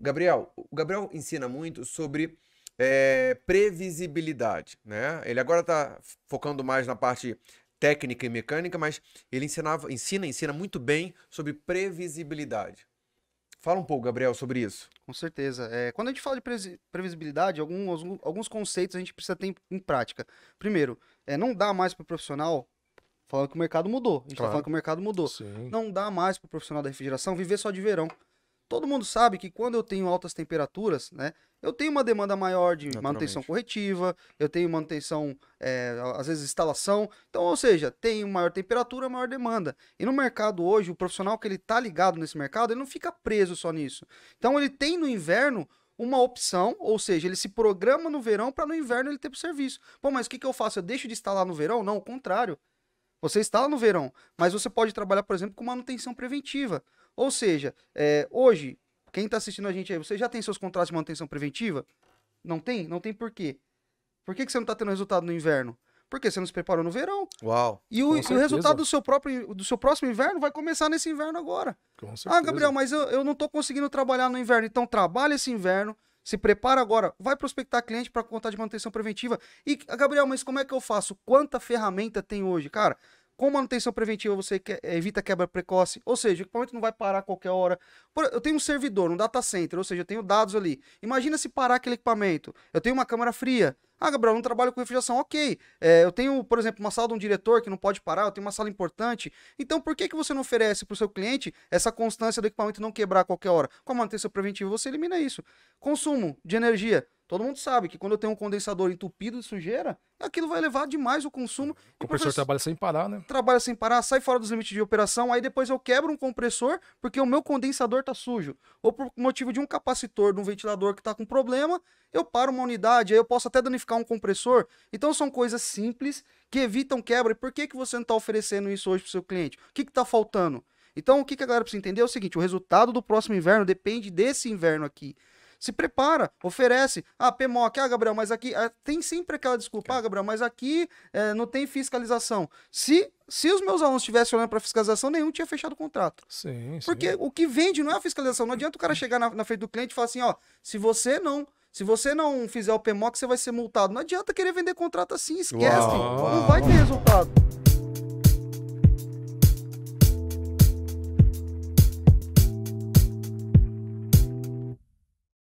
Gabriel, o Gabriel ensina muito sobre é, previsibilidade, né? Ele agora está focando mais na parte técnica e mecânica, mas ele ensinava, ensina, ensina muito bem sobre previsibilidade. Fala um pouco, Gabriel, sobre isso. Com certeza. É, quando a gente fala de previsibilidade, alguns, alguns conceitos a gente precisa ter em, em prática. Primeiro, é, não dá mais para o profissional falando que o mercado mudou. A gente está claro. falando que o mercado mudou. Sim. Não dá mais para o profissional da refrigeração viver só de verão. Todo mundo sabe que quando eu tenho altas temperaturas, né, eu tenho uma demanda maior de manutenção corretiva, eu tenho manutenção, é, às vezes instalação. Então, ou seja, tem maior temperatura, maior demanda. E no mercado hoje, o profissional que ele está ligado nesse mercado, ele não fica preso só nisso. Então, ele tem no inverno uma opção, ou seja, ele se programa no verão para no inverno ele ter o serviço. Pô, mas o que, que eu faço? Eu deixo de instalar no verão? Não, o contrário. Você está no verão, mas você pode trabalhar, por exemplo, com manutenção preventiva. Ou seja, é, hoje, quem está assistindo a gente aí, você já tem seus contratos de manutenção preventiva? Não tem? Não tem por quê? Por que, que você não está tendo resultado no inverno? Porque você não se preparou no verão. Uau. E o, o resultado do seu próprio do seu próximo inverno vai começar nesse inverno agora. Com certeza. Ah, Gabriel, mas eu, eu não estou conseguindo trabalhar no inverno. Então trabalha esse inverno, se prepara agora, vai prospectar cliente para contar de manutenção preventiva. E, Gabriel, mas como é que eu faço? Quanta ferramenta tem hoje? Cara, com manutenção preventiva, você que, eh, evita quebra precoce. Ou seja, o equipamento não vai parar a qualquer hora. Por, eu tenho um servidor, um data center, ou seja, eu tenho dados ali. Imagina se parar aquele equipamento. Eu tenho uma câmera fria. Ah, Gabriel, não trabalho com refrigeração. Ok. É, eu tenho, por exemplo, uma sala de um diretor que não pode parar, eu tenho uma sala importante. Então, por que, que você não oferece para o seu cliente essa constância do equipamento não quebrar a qualquer hora? Com a manutenção preventiva, você elimina isso. Consumo de energia. Todo mundo sabe que quando eu tenho um condensador entupido de sujeira, aquilo vai elevar demais o consumo. O compressor trabalha sem parar, né? Trabalha sem parar, sai fora dos limites de operação, aí depois eu quebro um compressor porque o meu condensador tá sujo. Ou por motivo de um capacitor de um ventilador que tá com problema, eu paro uma unidade, aí eu posso até danificar um compressor. Então são coisas simples que evitam quebra. E por que, que você não está oferecendo isso hoje para seu cliente? O que está faltando? Então o que, que a galera precisa entender é o seguinte: o resultado do próximo inverno depende desse inverno aqui se prepara, oferece. Ah, PMOC, ah, Gabriel, mas aqui. Ah, tem sempre aquela desculpa, ah, Gabriel, mas aqui é, não tem fiscalização. Se se os meus alunos estivessem olhando para fiscalização, nenhum tinha fechado o contrato. Sim, Porque sim. o que vende não é a fiscalização. Não adianta o cara chegar na, na frente do cliente e falar assim: ó, se você não se você não fizer o PMOC, você vai ser multado. Não adianta querer vender contrato assim, esquece. Uau, uau. Não vai ter resultado.